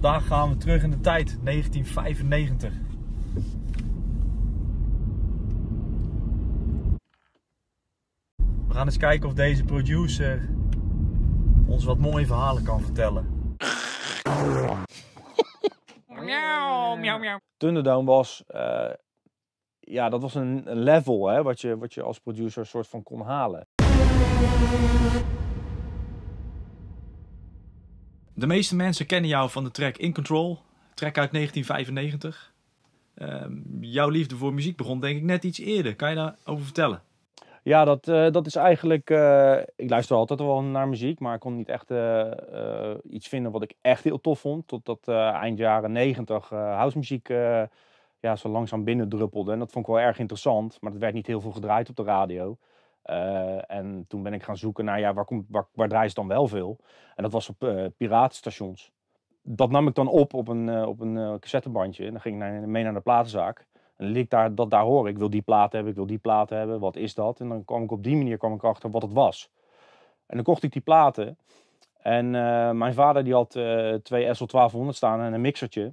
Vandaag gaan we terug in de tijd, 1995. We gaan eens kijken of deze producer ons wat mooie verhalen kan vertellen. Miauw, miauw, miauw. Thunderdome was, eh, ja, dat was een level hè, wat, je, wat je als producer soort van kon halen. De meeste mensen kennen jou van de track In Control, track uit 1995. Ehm, jouw liefde voor muziek begon denk ik net iets eerder. Kan je daarover vertellen? Ja, dat, eh, dat is eigenlijk. Eh, ik luister altijd wel naar muziek, maar ik kon niet echt eh, iets vinden wat ik echt heel tof vond. Totdat eind jaren 90 housemuziek ja, zo langzaam binnendruppelde. En dat vond ik wel erg interessant, maar dat werd niet heel veel gedraaid op de radio. Eh, en toen ben ik gaan zoeken naar, ja, waar, komt, waar, draaien ze dan wel veel? En dat was op eh, piratenstations. Dat nam ik dan op op een, uh, op een cassettebandje. En dan ging ik naar, mee naar de platenzaak. En dan liet ik daar, dat daar horen. Ik wil die platen hebben, ik wil die platen hebben. Wat is dat? En dan kwam ik op die manier kwam ik achter wat het was. En dan kocht ik die platen. En mijn vader die had twee SL1200 staan en een mixertje.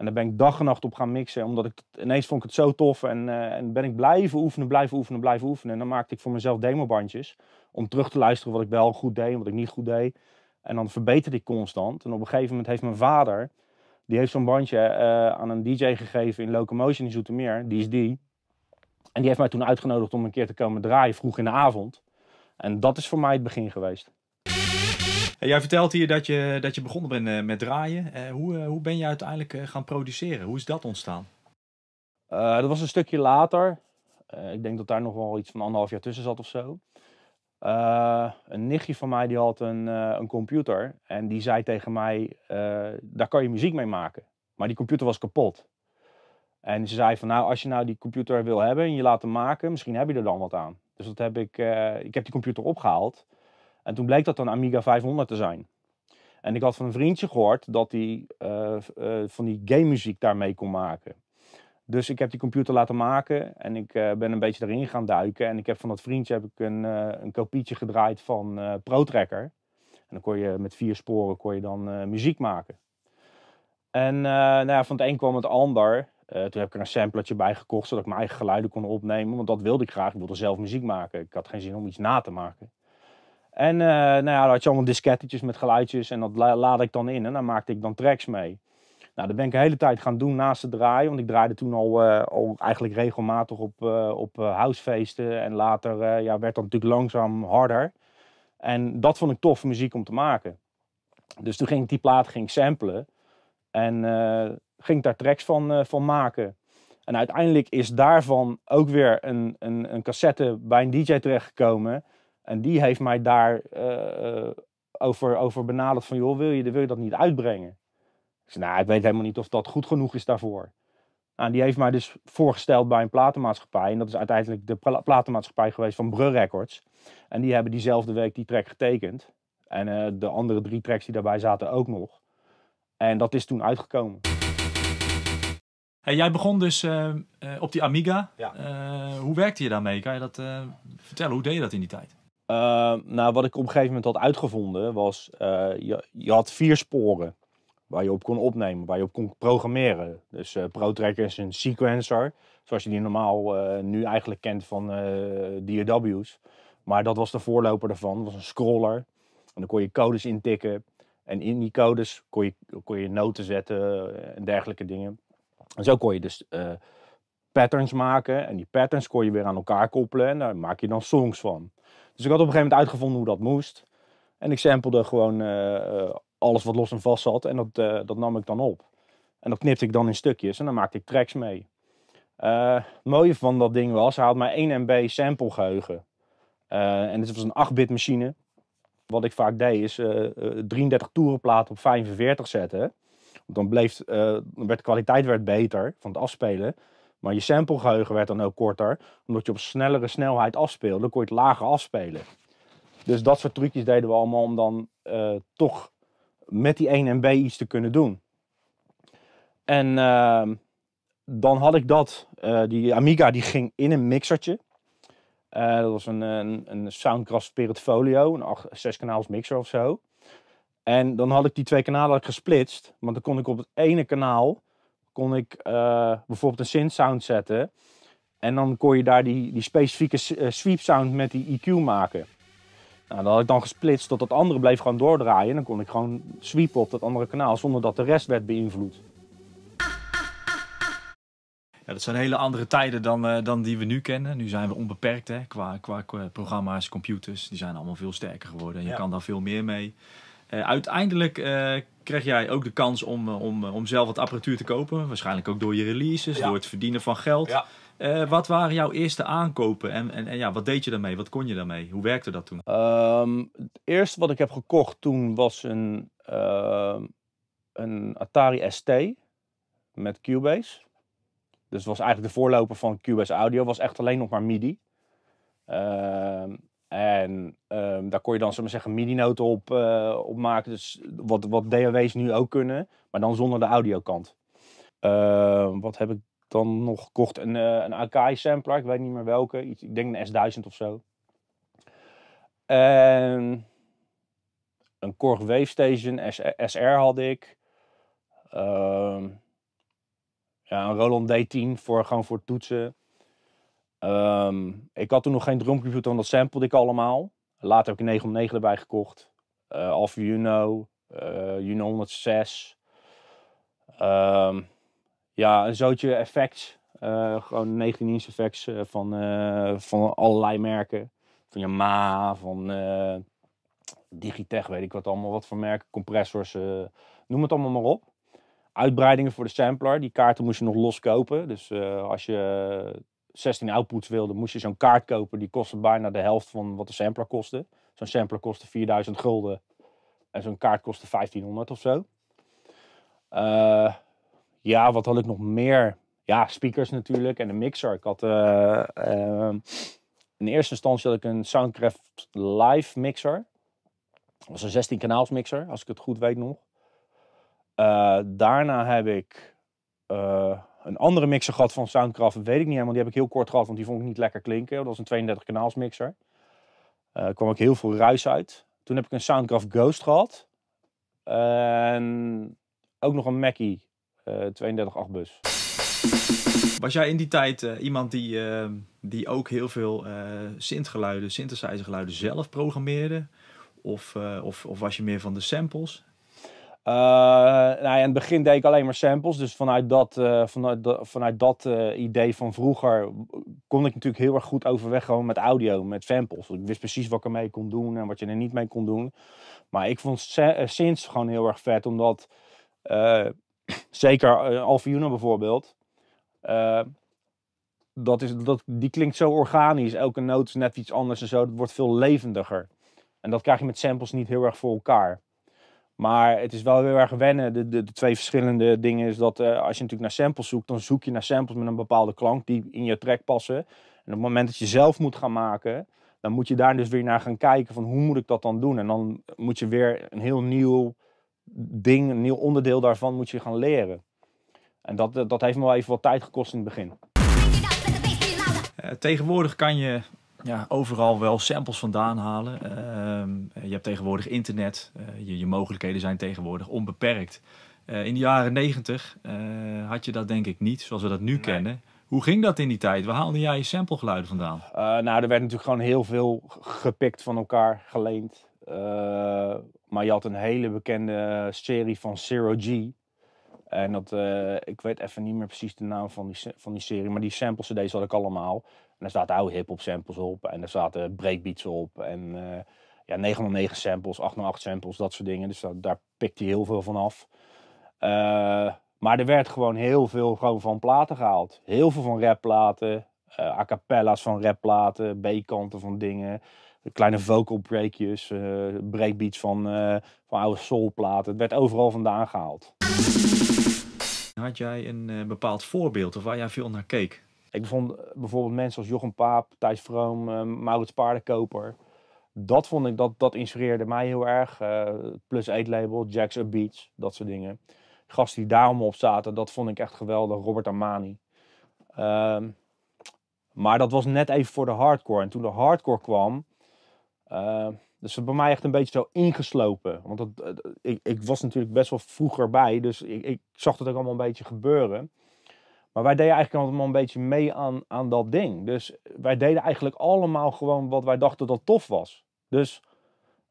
En daar ben ik dag en nacht op gaan mixen. Omdat ik ineens vond ik het zo tof. En, eh, en ben ik blijven oefenen, blijven oefenen, blijven oefenen. En dan maakte ik voor mezelf demobandjes. Om terug te luisteren wat ik wel goed deed en wat ik niet goed deed. En dan verbeterde ik constant. En op een gegeven moment heeft mijn vader. Die heeft zo'n bandje eh, aan een DJ gegeven in Locomotion in Zoetermeer. Die is die. En die heeft mij toen uitgenodigd om een keer te komen draaien vroeg in de avond. En dat is voor mij het begin geweest jij vertelt hier dat je, dat je begonnen bent eh, met draaien. Eh, hoe, eh, hoe ben je uiteindelijk gaan produceren? Hoe is dat ontstaan? dat was een stukje later. ik denk dat daar nog wel iets van anderhalf jaar tussen zat of zo. een nichtje van mij die had een, een computer en die zei tegen mij, daar kan je muziek mee maken. Maar die computer was kapot. En ze zei van nou, als je nou die computer wil hebben en je laat hem maken, misschien heb je er dan wat aan. Dus dat heb ik, ik heb die computer opgehaald. En toen bleek dat een Amiga 500 te zijn. En ik had van een vriendje gehoord dat hij eh, eh, van die game muziek daarmee kon maken. Dus ik heb die computer laten maken en ik eh, ben een beetje erin gaan duiken. En ik heb van dat vriendje heb ik een, een kopietje gedraaid van ProTracker. En dan kon je met vier sporen kon je dan muziek maken. En nou ja, van het een kwam het ander. toen heb ik er een samplertje bij gekocht, zodat ik mijn eigen geluiden kon opnemen. Want dat wilde ik graag. Ik wilde zelf muziek maken. Ik had geen zin om iets na te maken. En uh, nou ja, daar had je allemaal diskettetjes met geluidjes en dat la laad ik dan in en daar maakte ik dan tracks mee. Nou, dat ben ik de hele tijd gaan doen naast het draaien, want ik draaide toen al, eh, eigenlijk regelmatig op, uh, op housefeesten en later ja, werd dat natuurlijk langzaam harder. En dat vond ik tof muziek om te maken. Dus toen ging ik die plaat ging samplen en ging daar tracks van, van maken. En uiteindelijk is daarvan ook weer een, een, een cassette bij een DJ terechtgekomen en die heeft mij daar eh, eh, over, over benaderd van, joh, wil je, wil je dat niet uitbrengen? Ik zei, nou, ik weet helemaal niet of dat goed genoeg is daarvoor. Nou, die heeft mij dus voorgesteld bij een platenmaatschappij. En dat is uiteindelijk de platenmaatschappij geweest van Brug Records. En die hebben diezelfde week die track getekend. En eh, de andere drie tracks die daarbij zaten ook nog. En dat is toen uitgekomen. Hey, jij begon dus op die Amiga. hoe werkte je daarmee? Kan je dat vertellen? Hoe deed je dat in die tijd? Ehm, nou, wat ik op een gegeven moment had uitgevonden was, uh, je, je, had vier sporen waar je op kon opnemen, waar je op kon programmeren. Dus eh, ProTracker is een sequencer, zoals je die normaal eh, nu eigenlijk kent van DAW's. Maar dat was de voorloper daarvan, dat was een scroller. En dan kon je codes intikken en in die codes kon je, kon je noten zetten en dergelijke dingen. En zo kon je dus patterns maken. En die patterns kon je weer aan elkaar koppelen en daar maak je dan songs van. Dus ik had op een gegeven moment uitgevonden hoe dat moest. En ik samplede gewoon eh, eh, alles wat los en vast zat en dat, eh, dat nam ik dan op. En dat knipte ik dan in stukjes en dan maakte ik tracks mee. het mooie van dat ding was, hij had maar 1 MB sample geheugen. en het was een 8-bit machine. Wat ik vaak deed is 33 toerenplaten op 45 zetten. Want dan, bleef, werd de kwaliteit werd beter van het afspelen. Maar je samplegeheugen werd dan ook korter. Omdat je op snellere snelheid afspeelde, kon je het lager afspelen. Dus dat soort trucjes deden we allemaal om dan eh, toch met die 1 MB iets te kunnen doen. En ehm, dan had ik dat. Eh, die Amiga die ging in een mixertje. Eh, dat was een, een, een Soundcraft Spirit Folio, een zeskanaals kanaals mixer of zo. En dan had ik die twee kanalen gesplitst. Want dan kon ik op het ene kanaal kon ik eh, bijvoorbeeld een synth sound zetten. En dan kon je daar die, die specifieke eh, sweep sound met die EQ maken. Nou, dat had ik dan gesplitst tot dat andere bleef gewoon doordraaien. En dan kon ik gewoon sweepen op dat andere kanaal zonder dat de rest werd beïnvloed. Ja, dat zijn hele andere tijden dan, eh, dan die we nu kennen. Nu zijn we onbeperkt hè, qua, qua, programma's, computers. Die zijn allemaal veel sterker geworden. En je kan daar veel meer mee. Eh, uiteindelijk eh, kreeg jij ook de kans om, eh, om, om zelf wat apparatuur te kopen. Waarschijnlijk ook door je releases, door het verdienen van geld. wat waren jouw eerste aankopen en, en, en, ja, wat deed je daarmee? Wat kon je daarmee? Hoe werkte dat toen? Um, het eerste wat ik heb gekocht toen was een, ehm, een Atari ST met Cubase. Dus het was eigenlijk de voorloper van Cubase Audio. was echt alleen nog maar MIDI. Uh, en ehm, daar kon je dan zomaar zeggen mini-noten op, uh, op, maken. Dus wat, wat DAW's nu ook kunnen, maar dan zonder de audiokant. Uh, wat heb ik dan nog gekocht? Een, uh, een Akai sampler, ik weet niet meer welke. Iets, ik denk een S1000 of zo. En een Korg Wave Station SR had ik. Ehm, ja, een Roland D10 voor, gewoon voor toetsen. Ehm, ik had toen nog geen drumcomputer, want dat sampled ik allemaal. Later heb ik een 909 erbij gekocht. Uh, Alpha Juno, uh, Juno 106. Ehm, ja, een zootje effects. Eh, gewoon 19 inch effects van, van allerlei merken. Van Yamaha, van Digitech, weet ik wat allemaal. Wat voor merken, compressors, noem het allemaal maar op uitbreidingen voor de sampler. Die kaarten moest je nog loskopen. Dus als je 16 outputs wilde, moest je zo'n kaart kopen. Die kostte bijna de helft van wat de sampler kostte. Zo'n sampler kostte 4000 gulden. En zo'n kaart kostte 1500 of zo. Eh, ja, wat had ik nog meer? Ja, speakers natuurlijk en een mixer. Ik had eh, ehm, in eerste instantie had ik een Soundcraft Live mixer. Dat was een 16 kanaals mixer, als ik het goed weet nog. Eh, daarna heb ik een andere mixer gehad van Soundcraft, weet ik niet helemaal. Die heb ik heel kort gehad, want die vond ik niet lekker klinken. Dat was een 32 kanaals mixer. Uh, kwam ook heel veel ruis uit. Toen heb ik een Soundcraft Ghost gehad. En ook nog een Mackie 32 8 bus. Was jij in die tijd eh, iemand die, eh, die ook heel veel uh, synthesizergeluiden zelf programmeerde? Of, of, of was je meer van de samples? Eh, nou ja, in het begin deed ik alleen maar samples. Dus vanuit dat, eh, vanuit, vanuit dat eh, idee van vroeger kon ik natuurlijk heel erg goed overweg gewoon met audio, met samples. ik wist precies wat ik ermee kon doen en wat je er niet mee kon doen. Maar ik vond Sins gewoon heel erg vet, omdat zeker uh, bijvoorbeeld, dat is, dat, die klinkt zo organisch. Elke noot is net iets anders en zo. Dat wordt veel levendiger. En dat krijg je met samples niet heel erg voor elkaar. Maar het is wel heel erg wennen. De, de, de twee verschillende dingen is dat eh, als je natuurlijk naar samples zoekt, dan zoek je naar samples met een bepaalde klank die in je track passen. En op het moment dat je zelf moet gaan maken, dan moet je daar dus weer naar gaan kijken van hoe moet ik dat dan doen. En dan moet je weer een heel nieuw ding, een nieuw onderdeel daarvan moet je gaan leren. En dat, dat heeft me wel even wat tijd gekost in het begin. Eh, tegenwoordig kan je ja, overal wel samples vandaan halen. Ehm, je hebt tegenwoordig internet. Eh, je, je, mogelijkheden zijn tegenwoordig onbeperkt. Eh, in de jaren negentig eh, had je dat denk ik niet zoals we dat nu kennen. Hoe ging dat in die tijd? Waar haalde jij je samplegeluiden vandaan? nou, er werd natuurlijk gewoon heel veel gepikt van elkaar, geleend. maar je had een hele bekende serie van Zero G. En dat, eh, ik weet even niet meer precies de naam van die, van die serie, maar die samples deze had ik allemaal. En daar zaten oude hip-hop samples op en daar zaten breakbeats op en uh, ja, 909 samples, 808 samples, dat soort dingen. Dus daar pikte hij heel veel van af. Eh, maar er werd gewoon heel veel gewoon van platen gehaald. Heel veel van rapplaten, a cappella's van rapplaten, B-kanten van dingen kleine vocal breakjes, breakbeats van, van oude soulplaten. Het werd overal vandaan gehaald. Had jij een eh, bepaald voorbeeld of waar jij veel naar keek? Ik vond eh, bijvoorbeeld mensen als Jochen Paap, Thijs Vroom, uh, Maurits Paardenkoper. Dat vond ik, dat, dat inspireerde mij heel erg. Uh, plus 8 label, Jack's Up Beats, dat soort dingen. Gasten die daarom op zaten, dat vond ik echt geweldig. Robert Armani. Ehm, maar dat was net even voor de hardcore. En toen de hardcore kwam, dus voor bij mij echt een beetje zo ingeslopen. Want dat, eh, ik, ik was natuurlijk best wel vroeger bij, dus ik, ik zag dat ook allemaal een beetje gebeuren. Maar wij deden eigenlijk allemaal een beetje mee aan, aan dat ding. Dus wij deden eigenlijk allemaal gewoon wat wij dachten dat tof was. Dus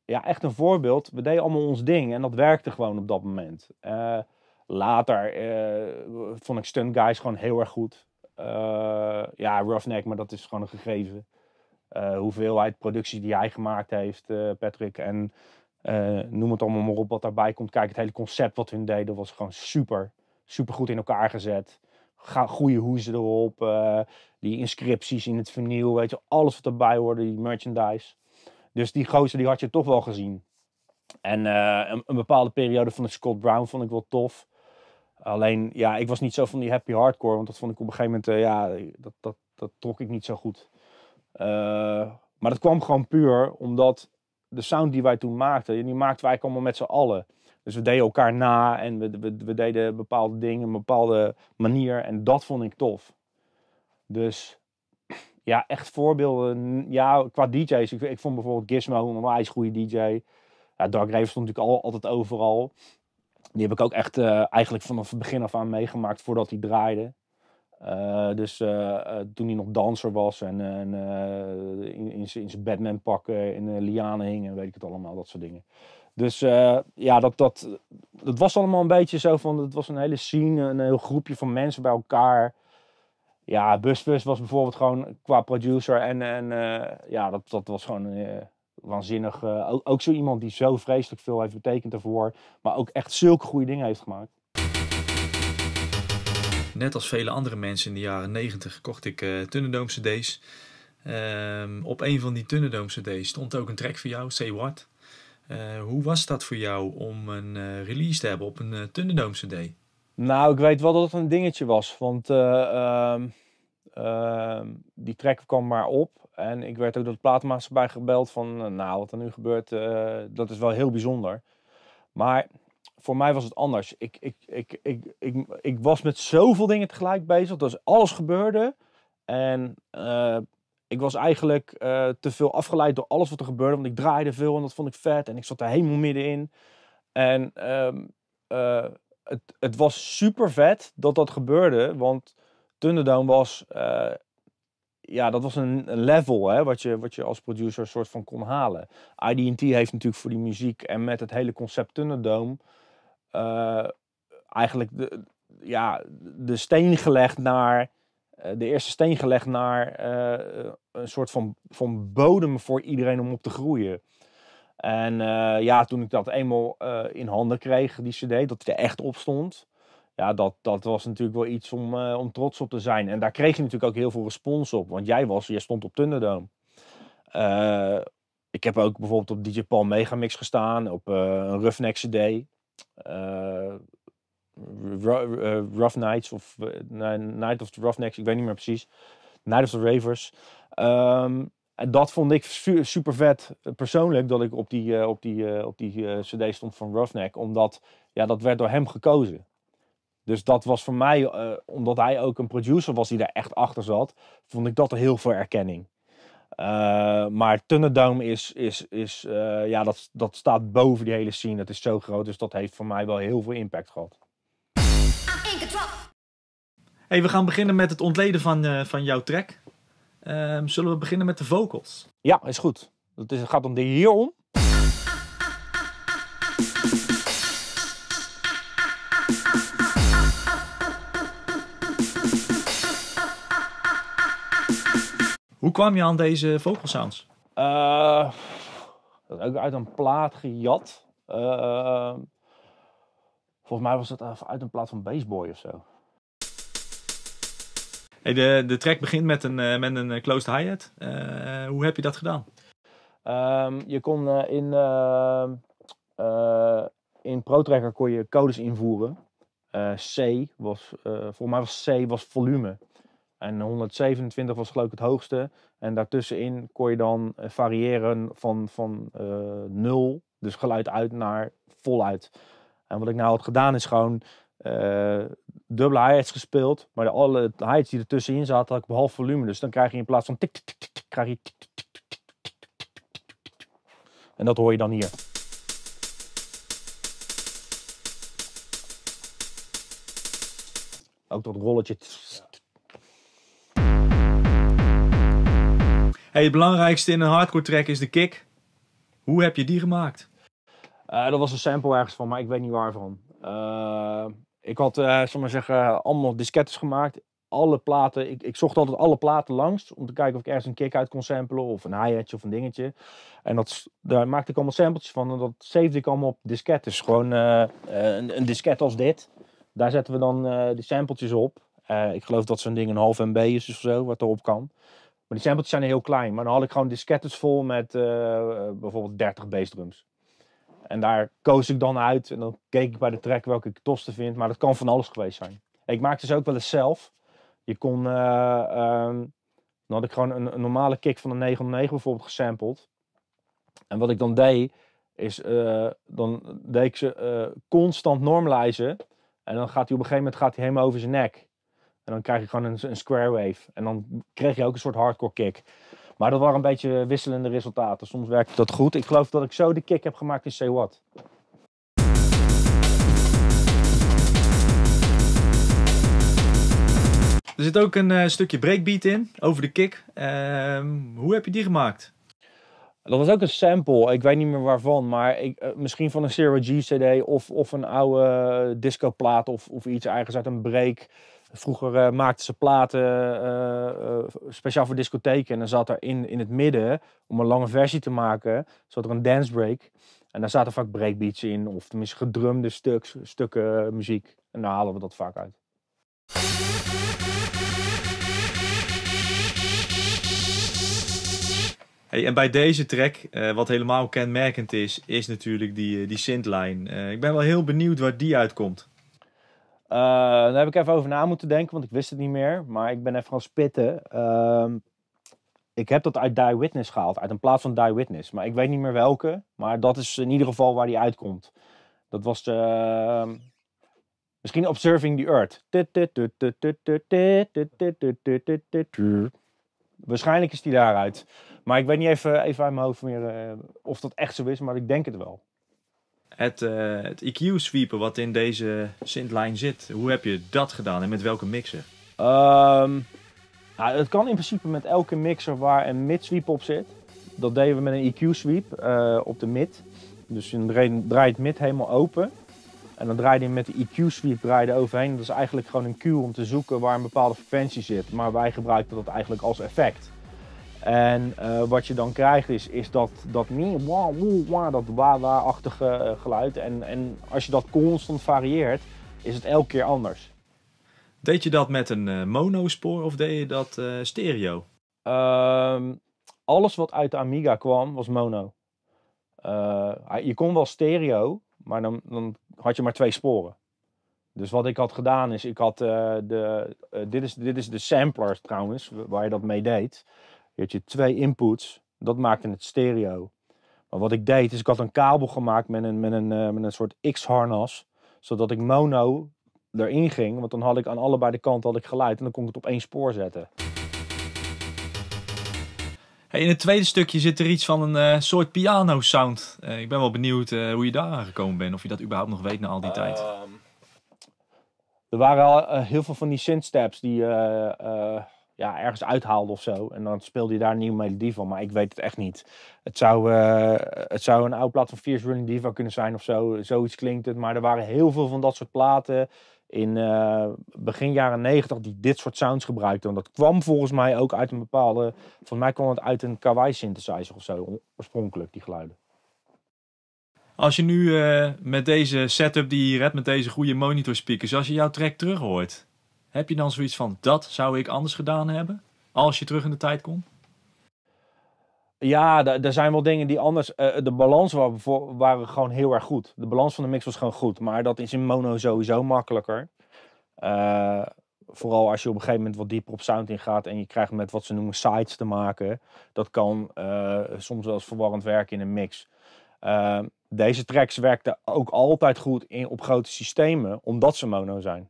ja, echt een voorbeeld. We deden allemaal ons ding en dat werkte gewoon op dat moment. Eh, later eh, vond ik Stunt Guys gewoon heel erg goed. Uh, ja, Roughneck, maar dat is gewoon een gegeven. Eh, hoeveelheid productie die hij gemaakt heeft, eh, Patrick. En eh, noem het allemaal maar op wat daarbij komt. Kijk, het hele concept wat hun deden was gewoon super. Super goed in elkaar gezet goede hoezen erop. die inscripties in het vernieuw. weet je, alles wat erbij hoorde, die merchandise. Dus die gozer die had je toch wel gezien. En een, bepaalde periode van de Scott Brown vond ik wel tof. Alleen, ja, ik was niet zo van die happy hardcore, want dat vond ik op een gegeven moment, ja, dat, dat, dat trok ik niet zo goed. Eh, maar dat kwam gewoon puur omdat de sound die wij toen maakten, die maakten wij allemaal met z'n allen. Dus we deden elkaar na en we, we, deden bepaalde dingen, een bepaalde manier. En dat vond ik tof. Dus ja, echt voorbeelden. Ja, qua DJ's. Ik, ik vond bijvoorbeeld Gizmo een onwijs goede DJ. Ja, Dark Raven stond natuurlijk al, altijd overal. Die heb ik ook echt eh, eigenlijk vanaf het begin af aan meegemaakt voordat hij draaide. Eh, dus eh, eh, toen hij nog danser was en, in, in zijn Batman pakken in lianen hing en weet ik het allemaal, dat soort dingen. Dus ja, dat, dat, dat was allemaal een beetje zo van, het was een hele scene, een heel groepje van mensen bij elkaar. Ja, Busbus was bijvoorbeeld gewoon qua producer en, en ja, dat, dat was gewoon waanzinnig. ook, ook zo iemand die zo vreselijk veel heeft betekend ervoor, maar ook echt zulke goede dingen heeft gemaakt net als vele andere mensen in de jaren 90 kocht ik uh, eh, Thunderdome ehm, op een van die Thunderdome CD's stond ook een track voor jou, Say What. Eh, hoe was dat voor jou om een eh, release te hebben op een uh, Thunderdome CD? Nou, ik weet wel dat het een dingetje was. Want ehm, ehm, die track kwam maar op. En ik werd ook door de platenmaatschappij gebeld van... nou, wat er nu gebeurt, dat is wel heel bijzonder. Maar voor mij was het anders. Ik, ik, ik, ik, ik, ik was met zoveel dingen tegelijk bezig. Dus alles gebeurde. En eh, ik was eigenlijk eh, te veel afgeleid door alles wat er gebeurde. Want ik draaide veel en dat vond ik vet. En ik zat er helemaal middenin. En ehm, eh, het, het was super vet dat dat gebeurde. Want Thunderdome was ja, dat was een, level hè, wat, je, wat je als producer soort van kon halen. ID&T heeft natuurlijk voor die muziek en met het hele concept Tunneldome eh, eigenlijk de, ja, de steen gelegd naar... Eh, de eerste steen gelegd naar eh, een soort van, van bodem voor iedereen om op te groeien. En ja, toen ik dat eenmaal in handen kreeg, die cd, dat hij er echt op stond ja, dat, dat was natuurlijk wel iets om, eh, om trots op te zijn. En daar kreeg je natuurlijk ook heel veel respons op. Want jij was, jij stond op Thunderdome. Eh, ik heb ook bijvoorbeeld op DJ Paul Megamix gestaan, op eh, een Roughneck CD. Rough Nights of Night of the Roughnecks, ik weet niet meer precies. Night of the Ravers. Ehm, en dat vond ik super vet persoonlijk dat ik op die, op die, op die CD stond van Roughneck. Omdat ja, dat werd door hem gekozen. Dus dat was voor mij, eh, omdat hij ook een producer was die daar echt achter zat, vond ik dat er heel veel erkenning. Uh, maar Thunderdome is, is, is eh, ja, dat, dat staat boven die hele scene. Dat is zo groot, dus dat heeft voor mij wel heel veel impact gehad. Hey, we gaan beginnen met het ontleden van, van jouw track. Ehm, zullen we beginnen met de vocals? Ja, is goed. Het is, gaat om de hierom. Hoe kwam je aan deze vogelsounds? Uh, dat ook uit een plaat gejat. Eh, volgens mij was dat uit een plaat van Baseboy of zo. Hey, de, de track begint met een, eh, met een closed hi-hat. hoe heb je dat gedaan? Ehm, je kon in, in ProTracker kon je codes invoeren. C was, volgens mij was C was volume. En 127 was geloof ik het hoogste. En daartussenin kon je dan variëren van, van nul, dus geluid uit, naar voluit. En wat ik nou had gedaan is gewoon dubbele hi gespeeld. Maar alle hi die ertussenin zaten, had ik behalve volume. Dus dan krijg je in plaats van tik tik tik tik, krijg je tik tik tik tik tik. En dat hoor je dan hier. Ook dat rolletje. het belangrijkste in een hardcore track is de kick. Hoe heb je die gemaakt? Eh, dat was een sample ergens van, maar ik weet niet waarvan. Uh, ik had, uh, zeggen, allemaal diskettes gemaakt. Alle platen, ik, ik, zocht altijd alle platen langs om te kijken of ik ergens een kick uit kon samplen of een hi-hatje of een dingetje. En dat, daar maakte ik allemaal sampletjes van en dat saved ik allemaal op diskettes. Gewoon een, een disket als dit. Daar zetten we dan de sampletjes op. ik geloof dat zo'n ding een half MB is of zo, wat erop kan. Maar die samples zijn heel klein. Maar dan had ik gewoon diskettes vol met eh, eh, bijvoorbeeld 30 bassdrums. En daar koos ik dan uit. En dan keek ik bij de track welke ik het tofste vind. Maar dat kan van alles geweest zijn. Ik maakte ze ook wel eens zelf. Je kon... Eh, ehm, dan had ik gewoon een, normale kick van een 909 bijvoorbeeld gesampled. En wat ik dan deed, is dan deed ik ze constant normlijzen. En dan gaat hij op een gegeven moment gaat hij helemaal over zijn nek. En dan krijg je gewoon een, een square wave. En dan kreeg je ook een soort hardcore kick. Maar dat waren een beetje wisselende resultaten. Soms werkte dat goed. Ik geloof dat ik zo de kick heb gemaakt in Say What. Er zit ook een eh, stukje breakbeat in over de kick. Ehm, hoe heb je die gemaakt? Dat was ook een sample, ik weet niet meer waarvan, maar ik, eh, misschien van een Zero G CD of, of een oude eh, discoplaat of, of iets ergens uit een break. Vroeger eh, maakten ze platen eh, eh, speciaal voor discotheken. En dan zat er in, in het midden, om een lange versie te maken, zat er een dance break. En daar zaten vaak breakbeats in, of tenminste gedrumde stuks, stukken muziek. En daar halen we dat vaak uit. Hey, en bij deze track, wat helemaal kenmerkend is, is natuurlijk die, die synthline. ik ben wel heel benieuwd waar die uitkomt. Uh, daar heb ik even over na moeten denken, want ik wist het niet meer. Maar ik ben even gaan spitten. ik heb dat uit Die Witness gehaald, uit een plaats van Die Witness. Maar ik weet niet meer welke. Maar dat is in ieder geval waar die uitkomt. Dat was de, misschien Observing the Earth. Waarschijnlijk is die daaruit. Maar ik weet niet even, even uit mijn hoofd meer of dat echt zo is, maar ik denk het wel het, uh, eh, EQ-sweepen wat in deze synthline zit, hoe heb je dat gedaan en met welke mixer? Ehm, nou, het kan in principe met elke mixer waar een mid-sweep op zit. Dat deden we met een EQ-sweep eh, op de mid. Dus je draait mid helemaal open. En dan draai je met de EQ-sweep draaide overheen. Dat is eigenlijk gewoon een cue om te zoeken waar een bepaalde frequentie zit. Maar wij gebruikten dat eigenlijk als effect. En eh, wat je dan krijgt is, is dat, dat wah, dat wa-wa-achtige eh, geluid. En, en als je dat constant varieert, is het elke keer anders. Deed je dat met een mono eh, monospoor of deed je dat stereo? Ehm, alles wat uit de Amiga kwam was mono. je kon wel stereo, maar dan, dan had je maar twee sporen. Dus wat ik had gedaan is, ik had de, dit, is, dit is de sampler trouwens, waar je dat mee deed. Je had je twee inputs. Dat maakte het stereo. Maar wat ik deed, is ik had een kabel gemaakt met een, met een, eh, met een soort X-harnas. Zodat ik mono erin ging. Want dan had ik aan allebei de kanten had ik geluid. En dan kon ik het op één spoor zetten. Hey, in het tweede stukje zit er iets van een eh, soort piano-sound. Eh, ik ben wel benieuwd hoe je daar aangekomen bent. Of je dat überhaupt nog weet na al die tijd. Ehm. Er waren al heel veel van die synth-steps die ja, ergens uithaalde of zo. En dan speelde je daar een nieuwe melodie van. Maar ik weet het echt niet. Het zou, eh, het zou een oude plaat van Fierce Running Diva kunnen zijn of zo. Zoiets klinkt het. Maar er waren heel veel van dat soort platen in eh, begin jaren negentig die dit soort sounds gebruikten. Want dat kwam volgens mij ook uit een bepaalde... Volgens mij kwam het uit een kawaii synthesizer of zo. Oorspronkelijk, die geluiden. Als je nu eh, met deze setup die je hier hebt, met deze goede monitor speakers, als je jouw track terug hoort, heb je dan zoiets van, dat zou ik anders gedaan hebben? Als je terug in de tijd kon? Ja, er zijn wel dingen die anders. Uh, de balans waren, waren gewoon heel erg goed. De balans van de mix was gewoon goed. Maar dat is in mono sowieso makkelijker. Eh, vooral als je op een gegeven moment wat dieper op sound ingaat en je krijgt met wat ze noemen sides te maken. Dat kan eh, soms wel eens verwarrend werken in een mix. deze tracks werkten ook altijd goed in, op grote systemen, omdat ze mono zijn.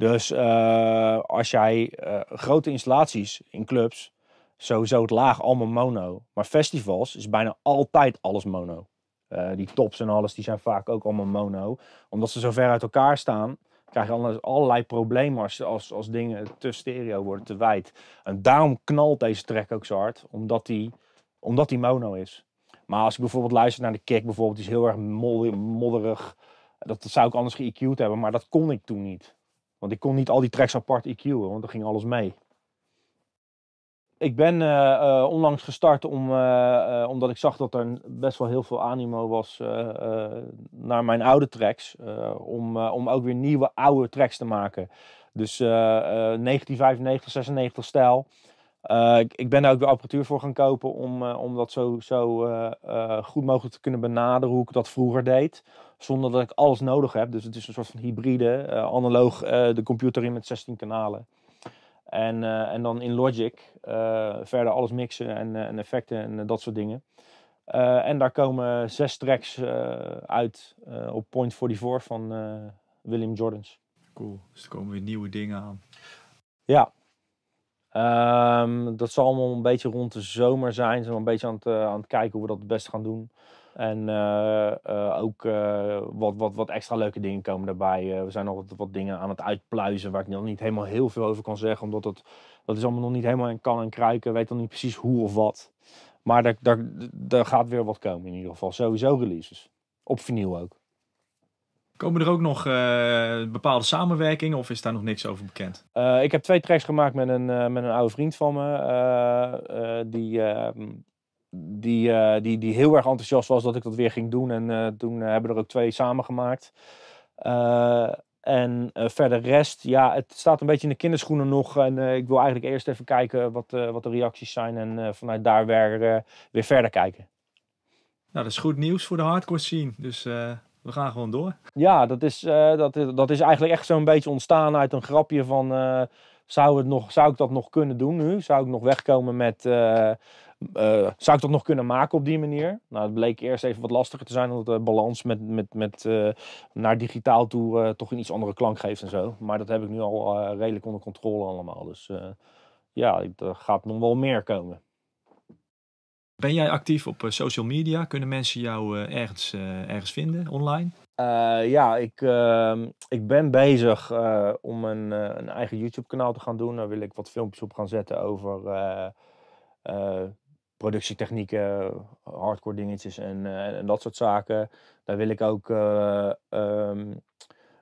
Dus eh, als jij eh, grote installaties in clubs, sowieso het laag allemaal mono. Maar festivals is bijna altijd alles mono. Eh, die tops en alles, die zijn vaak ook allemaal mono. Omdat ze zo ver uit elkaar staan, krijg je anders allerlei problemen als, als, als dingen te stereo worden, te wijd. En daarom knalt deze track ook zo hard, omdat die, omdat die mono is. Maar als ik bijvoorbeeld luister naar de kick, bijvoorbeeld, die is heel erg modderig. Dat, zou ik anders geëQ'd hebben, maar dat kon ik toen niet. Want ik kon niet al die tracks apart EQ'en, want er ging alles mee. Ik ben eh, eh, onlangs gestart om, eh, omdat ik zag dat er best wel heel veel animo was naar mijn oude tracks. om, om ook weer nieuwe oude tracks te maken. Dus 1995, 96 stijl. Eh, ik, ben daar ook weer apparatuur voor gaan kopen om, eh, om dat zo, zo eh, goed mogelijk te kunnen benaderen hoe ik dat vroeger deed. Zonder dat ik alles nodig heb. Dus het is een soort van hybride, analoog de computer in met 16 kanalen. En, en dan in Logic verder alles mixen en, en effecten en dat soort dingen. en daar komen zes tracks uit op Point 44 van William Jordans. Cool, dus er komen weer nieuwe dingen aan. Ja, Ehm, dat zal allemaal een beetje rond de zomer zijn. Zijn we een beetje aan het, eh, aan het kijken hoe we dat het beste gaan doen. En eh, eh, ook wat, wat, wat extra leuke dingen komen daarbij. we zijn nog wat, wat, dingen aan het uitpluizen waar ik nog niet helemaal heel veel over kan zeggen. Omdat het, dat is allemaal nog niet helemaal in kan en kruiken. Weet dan niet precies hoe of wat. Maar er daar, daar gaat weer wat komen in ieder geval. Sowieso releases. Op vinyl ook. Komen er ook nog eh, bepaalde samenwerkingen of is daar nog niks over bekend? Eh, ik heb twee tracks gemaakt met een, eh, met een oude vriend van me. die, ehm, die, die, die heel erg enthousiast was dat ik dat weer ging doen. En toen hebben we er ook twee samen gemaakt. en verder rest, ja, het staat een beetje in de kinderschoenen nog. En ik wil eigenlijk eerst even kijken wat, wat de reacties zijn. En vanuit daar weer, weer verder kijken. Nou, dat is goed nieuws voor de hardcore scene. Dus we gaan gewoon door. Ja, dat is, eh, dat, dat is eigenlijk echt zo'n beetje ontstaan uit een grapje van... Eh, zou, het nog, zou ik dat nog kunnen doen nu? Zou ik nog wegkomen met... Eh, zou ik dat nog kunnen maken op die manier? Nou, het bleek eerst even wat lastiger te zijn, omdat de balans met, met, met, naar digitaal toe toch een iets andere klank geeft en zo. Maar dat heb ik nu al redelijk onder controle allemaal. Dus ja, er gaat nog wel meer komen. Ben jij actief op eh, social media? Kunnen mensen jou eh, ergens, eh, ergens vinden online? ja, ik, ehm, ik ben bezig om een, een eigen YouTube-kanaal te gaan doen. Daar wil ik wat filmpjes op gaan zetten over productietechnieken, hardcore dingetjes en, en, dat soort zaken. Daar wil ik ook ehm,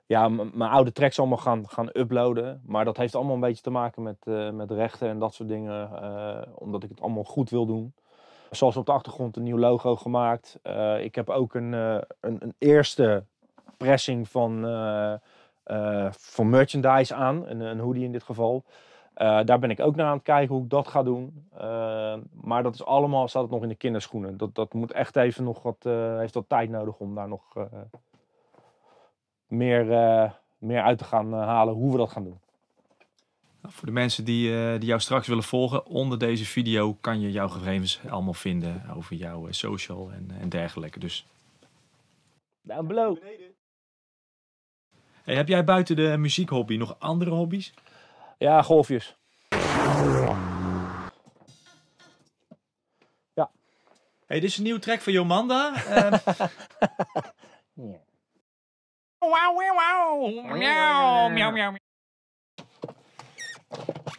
ja, mijn oude tracks allemaal gaan, gaan uploaden. Maar dat heeft allemaal een beetje te maken met, met rechten en dat soort dingen. omdat ik het allemaal goed wil doen. Zoals op de achtergrond een nieuw logo gemaakt. Eh, ik heb ook een, eh, een, een, eerste pressing van, eh, van merchandise aan. Een, een hoodie in dit geval. daar ben ik ook naar aan het kijken hoe ik dat ga doen. maar dat is allemaal, staat het nog in de kinderschoenen. Dat, dat moet echt even nog wat, heeft wat tijd nodig om daar nog meer, meer uit te gaan halen hoe we dat gaan doen. Nou, voor de mensen die, eh, die jou straks willen volgen, onder deze video kan je jouw gegevens allemaal vinden over jouw eh, social en, eh, en, dergelijke. Dus. Down below. Hey, heb jij buiten de muziekhobby nog andere hobby's? Ja, golfjes. Ja. Hey, dit is een nieuwe track van Jomanda. Ehm, wow, Miauw, miauw, miauw. Thank you.